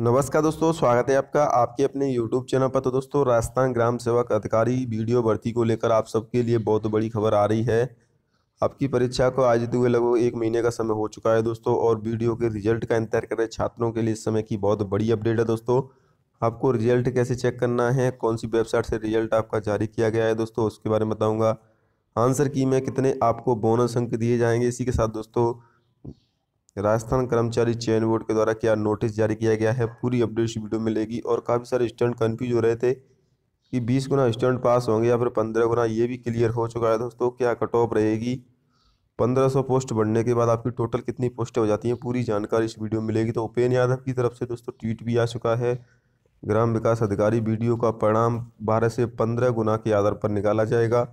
नमस्कार दोस्तों स्वागत है आपका आपके अपने YouTube चैनल पर तो दोस्तों राजस्थान ग्राम सेवक अधिकारी वीडियो भर्ती को लेकर आप सबके लिए बहुत बड़ी खबर आ रही है आपकी परीक्षा को आयोजित हुए लगभग एक महीने का समय हो चुका है दोस्तों और वीडियो के रिजल्ट का इंतजार कर रहे छात्रों के लिए इस समय की बहुत बड़ी अपडेट है दोस्तों आपको रिजल्ट कैसे चेक करना है कौन सी वेबसाइट से रिजल्ट आपका जारी किया गया है दोस्तों उसके बारे में बताऊँगा आंसर की में कितने आपको बोनस अंक दिए जाएंगे इसी के साथ दोस्तों राजस्थान कर्मचारी चयन बोर्ड के द्वारा क्या नोटिस जारी किया गया है पूरी अपडेट इस वीडियो में मिलेगी और काफ़ी सारे स्टूडेंट कन्फ्यूज हो रहे थे कि बीस गुना स्टूडेंट पास होंगे या फिर पंद्रह गुना ये भी क्लियर हो चुका है दोस्तों क्या कट ऑफ रहेगी पंद्रह सौ पोस्ट बढ़ने के बाद आपकी टोटल कितनी पोस्टें हो जाती हैं पूरी जानकारी इस वीडियो में मिलेगी तो उपेन यादव की तरफ से दोस्तों ट्वीट भी आ चुका है ग्राम विकास अधिकारी वीडियो का परिणाम बारह से पंद्रह गुना के आधार पर निकाला जाएगा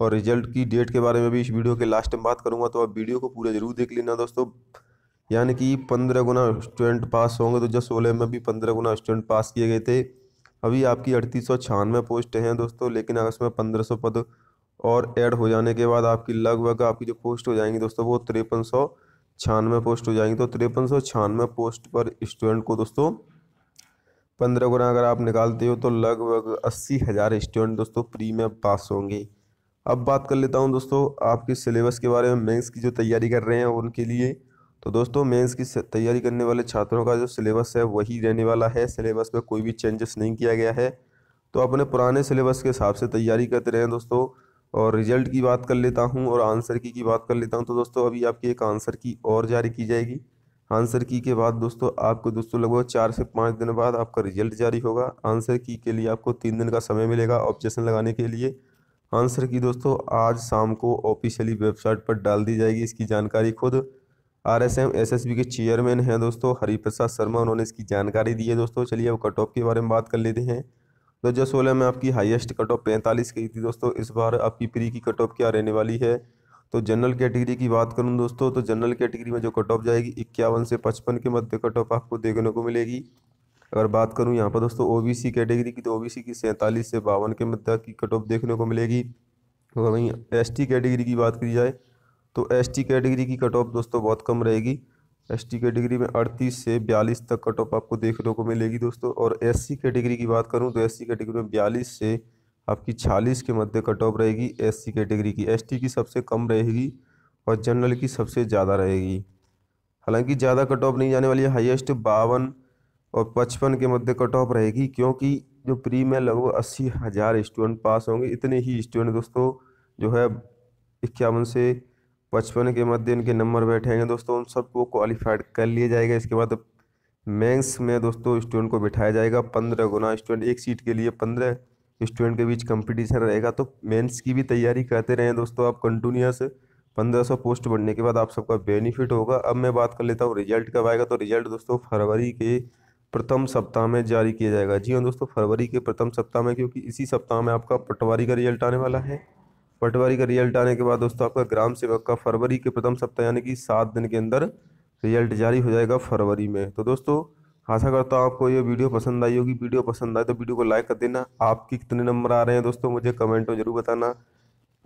और रिजल्ट की डेट के बारे में भी इस वीडियो के लास्ट में बात करूंगा तो आप वीडियो को पूरा जरूर देख लेना दोस्तों यानी कि पंद्रह गुना स्टूडेंट पास होंगे तो जब सोलह में भी पंद्रह गुना स्टूडेंट पास किए गए थे अभी आपकी अड़तीस सौ छियानवे पोस्ट हैं दोस्तों लेकिन अगर उसमें पंद्रह सौ पद और ऐड हो जाने के बाद आपकी लगभग आपकी जो पोस्ट हो जाएंगी दोस्तों वो तिरपन सौ छियानवे पोस्ट हो जाएंगी तो तिरपन सौ छियानवे पोस्ट पर स्टूडेंट को दोस्तों पंद्रह गुना अगर आप निकालते हो तो लगभग अस्सी हज़ार स्टूडेंट दोस्तों प्री में पास होंगे अब बात कर लेता हूँ दोस्तों आपके सिलेबस के बारे में मेंस की जो तैयारी कर रहे हैं उनके लिए तो दोस्तों मेंस की तैयारी करने वाले छात्रों का जो सिलेबस है वही रहने वाला है सिलेबस में कोई भी चेंजेस नहीं किया गया है तो अपने पुराने सिलेबस के हिसाब से तैयारी करते रहें दोस्तों और रिजल्ट की बात कर लेता हूँ और आंसर की की बात कर लेता हूँ तो दोस्तों अभी आपकी एक आंसर की और जारी की जाएगी आंसर की के बाद दोस्तों आपको दोस्तों लगभग चार से पाँच दिन बाद आपका रिजल्ट जारी होगा आंसर की के लिए आपको तीन दिन का समय मिलेगा ऑब्जेक्शन लगाने के लिए आंसर की दोस्तों आज शाम को ऑफिशियली वेबसाइट पर डाल दी जाएगी इसकी जानकारी खुद आरएसएम एसएसबी के चेयरमैन हैं दोस्तों हरिप्रसाद शर्मा उन्होंने इसकी जानकारी दी है दोस्तों चलिए अब कट ऑफ के बारे में बात कर लेते हैं दो हज़ार सोलह में आपकी हाईएस्ट कट ऑफ पैंतालीस की थी दोस्तों इस बार आपकी प्री की कट ऑफ क्या रहने वाली है तो जनरल कैटेगरी की बात करूँ दोस्तों तो जनरल कैटेगरी में जो कट ऑफ जाएगी इक्यावन से पचपन के मध्य कट ऑफ आपको देखने को मिलेगी अगर बात करूँ यहाँ पर दोस्तों सी कैटेगरी की तो सी की सैंतालीस से बावन के मध्य की कट ऑफ देखने को मिलेगी और वहीं टी कैटेगरी की बात की जाए तो एस टी कैटेगरी की कट ऑफ दोस्तों बहुत कम रहेगी एस टी कैटेगरी में अड़तीस से बयालीस तक कट ऑफ आपको देखने को मिलेगी दोस्तों और एस सी कैटेगरी की बात करूँ तो एस सी कैटेगरी में बयालीस से आपकी छियालीस के मध्य कट ऑफ रहेगी एस सी कैटेगरी की एस टी की सबसे कम रहेगी और जनरल की सबसे ज़्यादा रहेगी हालांकि ज़्यादा कट ऑफ नहीं जाने वाली है हाइएस्ट बावन और पचपन के मध्य कट ऑफ रहेगी क्योंकि जो प्री में लगभग अस्सी हज़ार स्टूडेंट पास होंगे इतने ही स्टूडेंट दोस्तों जो है इक्यावन से पचपन के मध्य इनके नंबर बैठेंगे दोस्तों उन सबको क्वालिफाइड कर लिया जाएगा इसके बाद मेंस में दोस्तों स्टूडेंट को बिठाया जाएगा पंद्रह गुना स्टूडेंट एक सीट के लिए पंद्रह स्टूडेंट के बीच कंपटीशन रहेगा तो मेंस की भी तैयारी करते रहें दोस्तों आप कंटिन्यूस पंद्रह सौ पोस्ट बढ़ने के बाद आप सबका बेनिफिट होगा अब मैं बात कर लेता हूँ रिजल्ट कब आएगा तो रिजल्ट दोस्तों फरवरी के प्रथम सप्ताह में जारी किया जाएगा जी हाँ दोस्तों फरवरी के प्रथम सप्ताह में क्योंकि इसी सप्ताह में आपका पटवारी का रिजल्ट आने वाला है पटवारी का रिजल्ट आने के बाद दोस्तों आपका ग्राम सेवक का फरवरी के प्रथम सप्ताह यानी कि सात दिन के अंदर रिजल्ट जारी हो जाएगा फरवरी में तो दोस्तों आशा करता हूँ आपको ये वीडियो पसंद आई होगी वीडियो पसंद आए तो वीडियो को लाइक कर देना आपके कितने नंबर आ रहे हैं दोस्तों मुझे कमेंट में ज़रूर बताना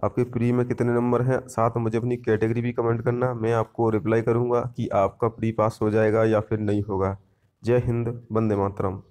आपके प्री में कितने नंबर हैं साथ मुझे अपनी कैटेगरी भी कमेंट करना मैं आपको रिप्लाई करूँगा कि आपका प्री पास हो जाएगा या फिर नहीं होगा जय हिंद वंदे मातरम